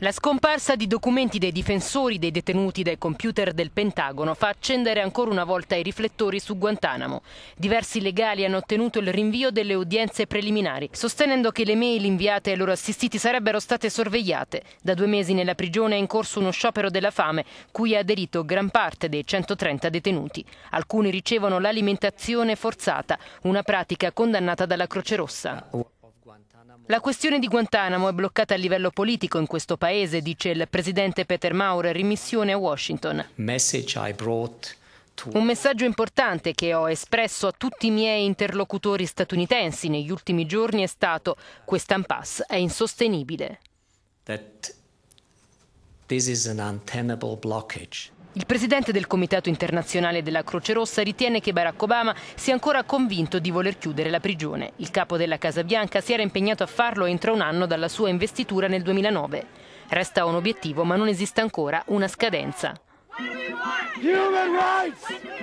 La scomparsa di documenti dei difensori dei detenuti dai computer del Pentagono fa accendere ancora una volta i riflettori su Guantanamo. Diversi legali hanno ottenuto il rinvio delle udienze preliminari, sostenendo che le mail inviate ai loro assistiti sarebbero state sorvegliate. Da due mesi nella prigione è in corso uno sciopero della fame, cui ha aderito gran parte dei 130 detenuti. Alcuni ricevono l'alimentazione forzata, una pratica condannata dalla Croce Rossa. La questione di Guantanamo è bloccata a livello politico in questo paese, dice il presidente Peter Maurer in missione a Washington. Un messaggio importante che ho espresso a tutti i miei interlocutori statunitensi negli ultimi giorni è stato questa impasse è insostenibile. That this is an untenable blockage. Il presidente del Comitato internazionale della Croce Rossa ritiene che Barack Obama sia ancora convinto di voler chiudere la prigione. Il capo della Casa Bianca si era impegnato a farlo entro un anno dalla sua investitura nel 2009. Resta un obiettivo, ma non esiste ancora una scadenza. Human rights!